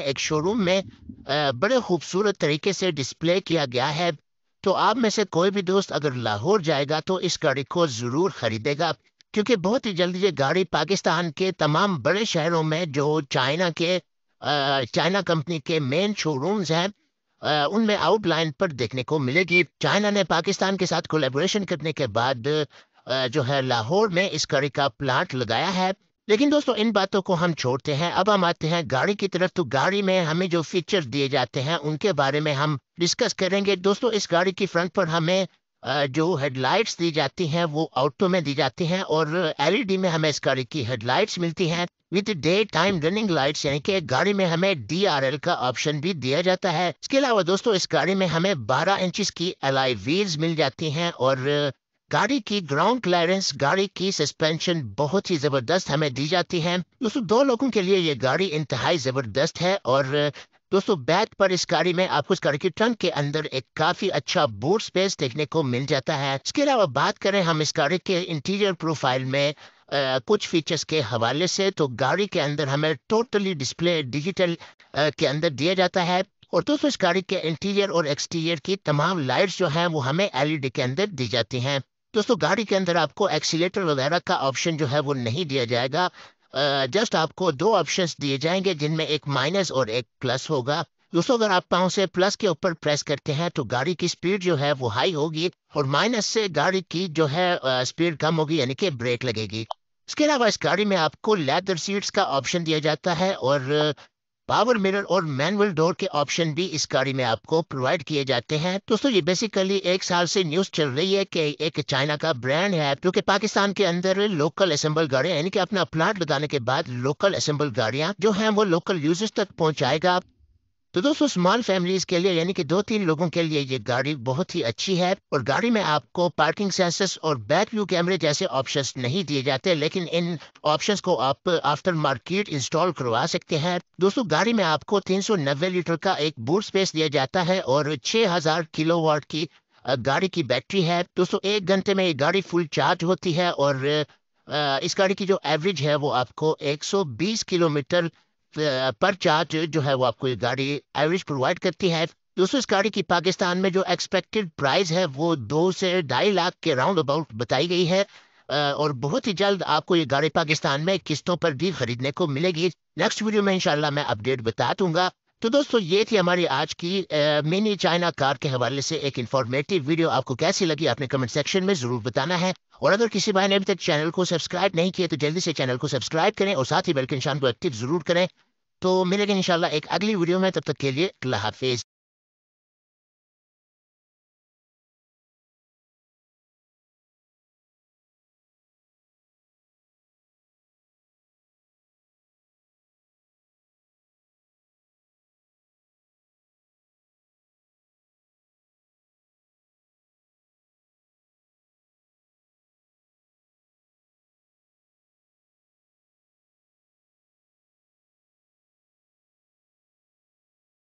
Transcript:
एक शोरूम में बड़े खूबसूरत तरीके से डिस्प्ले किया गया है तो आप में से कोई भी दोस्त अगर लाहौर जाएगा तो इस गाड़ी को ज़रूर खरीदेगा क्योंकि बहुत ही जल्दी ये गाड़ी पाकिस्तान के तमाम बड़े शहरों में जो चाइना के चाइना कंपनी के मेन शोरूम्स हैं उनमें आउटलाइन पर देखने को मिलेगी चाइना ने पाकिस्तान के साथ कोलेबोरेशन करने के बाद जो है लाहौर में इस गाड़ी का प्लांट लगाया है लेकिन दोस्तों इन बातों को हम छोड़ते हैं अब हम आते हैं गाड़ी की तरफ तो गाड़ी में हमें जो फीचर दिए जाते हैं उनके बारे में हम डिस्कस करेंगे दोस्तों इस गाड़ी की फ्रंट पर हमें जो हेडलाइट्स दी जाती हैं वो आउटो में दी जाती हैं और एलईडी e में हमें इस गाड़ी की हेडलाइट्स मिलती हैं with daytime running lights यानी कि गाड़ी में हमें डीआरएल का ऑप्शन भी दिया जाता है इसके अलावा दोस्तों इस गाड़ी में हमें 12 इंच की एलाई व्हील्स मिल जाती हैं और गाड़ी की ग्राउंड क्लियरेंस गाड़ी की सस्पेंशन बहुत ही ज़बरदस्त हमें दी जाती है दोस्तों दो लोगों के लिए ये गाड़ी इंतहाई ज़बरदस्त है और दोस्तों बैक पर इस गाड़ी में आपको इस गाड़ी के ट्रंक के अंदर एक काफी अच्छा बोर्ड स्पेस देखने को मिल जाता है इसके अलावा बात करें हम इस गाड़ी के इंटीरियर प्रोफाइल में आ, कुछ फीचर्स के हवाले से तो गाड़ी के अंदर हमें टोटली डिस्प्ले डिजिटल के अंदर दिया जाता है और दोस्तों इस गाड़ी के इंटीरियर और एक्सटीरियर की तमाम लाइट्स जो हैं वो हमें एलईडी e के अंदर दी जाती हैं दोस्तों गाड़ी के अंदर आपको एक्सीटर वगैरह का ऑप्शन जो है वो नहीं दिया जाएगा जस्ट आपको दो ऑप्शंस दिए जाएंगे जिनमें एक माइनस और एक प्लस होगा दोस्तों अगर आप पाँव से प्लस के ऊपर प्रेस करते हैं तो गाड़ी की स्पीड जो है वो हाई होगी और माइनस से गाड़ी की जो है स्पीड कम होगी यानी कि ब्रेक लगेगी इसके अलावा इस गाड़ी में आपको लेदर सीट्स का ऑप्शन दिया जाता है और पावर मिरर और मैनुअल डोर के ऑप्शन भी इस गाड़ी में आपको प्रोवाइड किए जाते हैं दोस्तों ये बेसिकली एक साल से न्यूज चल रही है कि एक चाइना का ब्रांड है जो कि पाकिस्तान के अंदर लोकल असेंबल गाड़ियां यानी कि अपना प्लांट लगाने के बाद लोकल असेंबल गाड़ियां जो हैं वो लोकल यूजर्स तक पहुंचाएगा तो दोस्तों स्मॉल फैमिलीज के लिए यानी कि दो तीन लोगों के लिए ये गाड़ी बहुत ही अच्छी है और गाड़ी में आपको पार्किंग सेंसर्स और बैक व्यू कैमरे जैसे ऑप्शंस नहीं दिए जाते लेकिन इन ऑप्शंस को आप आफ्टर मार्केट इंस्टॉल करवा सकते हैं दोस्तों गाड़ी में आपको तीन लीटर का एक बूट स्पेस दिया जाता है और 6000 किलोवाट की गाड़ी की बैटरी है दोस्तों एक घंटे में ये गाड़ी फुल चार्ज होती है और इस गाड़ी की जो एवरेज है वो आपको एक किलोमीटर पर चार्ज जो है वो आपको ये गाड़ी एवरेज प्रोवाइड करती है दोस्तों इस गाड़ी की पाकिस्तान में जो एक्सपेक्टेड प्राइस है वो दो से ढाई लाख के राउंड अबाउट बताई गई है और बहुत ही जल्द आपको ये गाड़ी पाकिस्तान में किस्तों पर भी खरीदने को मिलेगी नेक्स्ट वीडियो में इंशाल्लाह मैं अपडेट बता दूंगा तो दोस्तों ये थी हमारी आज की मिनी चाइना कार के हवाले से एक इन्फॉर्मेटिव वीडियो आपको कैसी लगी आपने कमेंट सेक्शन में जरूर बताना है और अगर किसी भाई ने अभी तक चैनल को सब्सक्राइब नहीं किया तो जल्दी से चैनल को सब्सक्राइब करें और साथ ही बेल के निशान को एक्टिव जरूर करें तो मिलेगा इंशाल्लाह एक अगली वीडियो में तब तक के लिए अल्लाह हाफिज